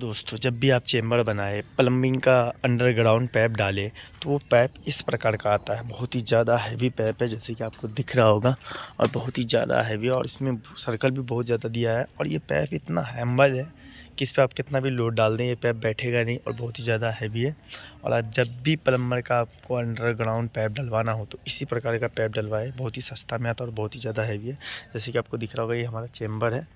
दोस्तों जब भी आप चैम्बर बनाए प्लम्बिंग का अंडरग्राउंड पैप डालें तो वो पैप इस प्रकार का आता है बहुत ही ज़्यादा हैवी पैप है जैसे कि आपको दिख रहा होगा और बहुत ही ज़्यादा हैवी और इसमें सर्कल भी बहुत ज़्यादा दिया है और ये पैप इतना हैम्बल है कि इस पर आप कितना भी लोड डाल दें ये पैप बैठेगा नहीं और बहुत ही ज़्यादा हैवी है और आप जब भी प्लम्बर का आपको अंडरग्राउंड पैप डलवाना हो तो इसी प्रकार का पैप डलवाए बहुत ही सस्ता में आता है और बहुत ही ज़्यादा हैवी है जैसे कि आपको दिख रहा होगा ये हमारा चैम्बर है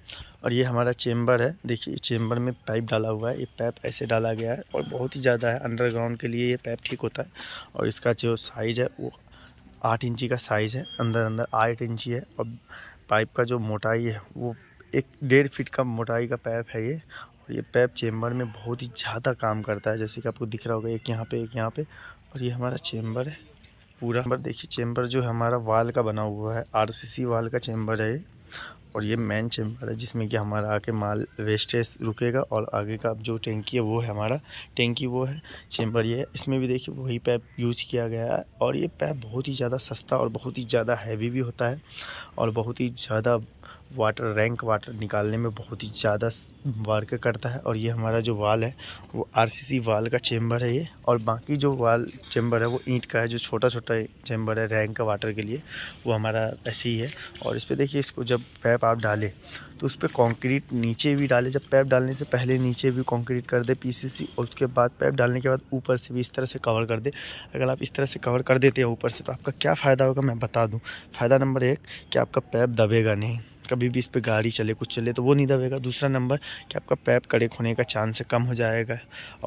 और ये हमारा चैम्बर है देखिए चैम्बर में पाइप डाला हुआ है ये पैप ऐसे डाला गया है और बहुत ही ज़्यादा है अंडरग्राउंड के लिए ये पैप ठीक होता है और इसका जो साइज़ है वो आठ इंची का साइज़ है अंदर अंदर आठ इंची है और पाइप का जो मोटाई है वो एक डेढ़ फीट का मोटाई का पैप है ये और ये पैप चेम्बर में बहुत ही ज़्यादा काम करता है जैसे कि आपको दिख रहा होगा एक यहाँ पे एक यहाँ पे और ये हमारा चेम्बर है पूरा नंबर देखिए चेम्बर जो है हमारा वाल का बना हुआ है आरसीसी वाल का चेम्बर है ये और ये मेन चेम्बर है जिसमें कि हमारा आके माल वेस्टेज रुकेगा और आगे का जो टेंकी है वो है हमारा टेंकी वो है चेम्बर ये है इसमें भी देखिए वही पैप यूज किया गया है और ये पैप बहुत ही ज़्यादा सस्ता और बहुत ही ज़्यादा हैवी भी होता है और बहुत ही ज़्यादा वाटर रैंक वाटर निकालने में बहुत ही ज़्यादा वर्क करता है और ये हमारा जो वाल है वो आरसीसी वाल का चैम्बर है ये और बाकी जो वाल चैम्बर है वो ईंट का है जो छोटा छोटा चेम्बर है रैंक का वाटर के लिए वो हमारा ऐसे ही है और इस पर देखिए इसको जब पैप आप डालें तो उस पर कॉन्क्रीट नीचे भी डालें जब पैप डालने से पहले नीचे भी कॉन्क्रीट कर दे सी और उसके बाद पैप डालने के बाद ऊपर से भी इस तरह से कवर कर दे अगर आप इस तरह से कवर कर देते हैं ऊपर से तो आपका क्या फ़ायदा होगा मैं बता दूँ फ़ायदा नंबर एक कि आपका पैप दबेगा नहीं कभी भी इस पर गाड़ी चले कुछ चले तो वो नहीं दबेगा दूसरा नंबर कि आपका पैप कड़े होने का चांस कम हो जाएगा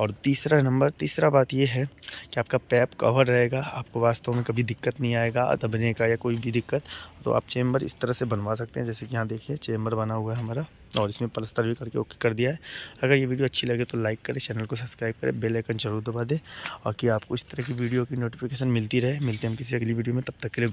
और तीसरा नंबर तीसरा बात ये है कि आपका पैप कवर रहेगा आपको वास्तव में कभी दिक्कत नहीं आएगा दबने का या कोई भी दिक्कत तो आप चेम्बर इस तरह से बनवा सकते हैं जैसे कि यहाँ देखिए चेम्बर बना हुआ है हमारा और इसमें प्लस्तर भी करके ओके कर दिया है अगर ये वीडियो अच्छी लगे तो लाइक करें चैनल को सब्सक्राइब करें बेल आइकन जरूर दबा दें और कि आपको इस तरह की वीडियो की नोटिफिकेशन मिलती रहे मिलते हैं हम किसी अगली वीडियो में तब तक के लिए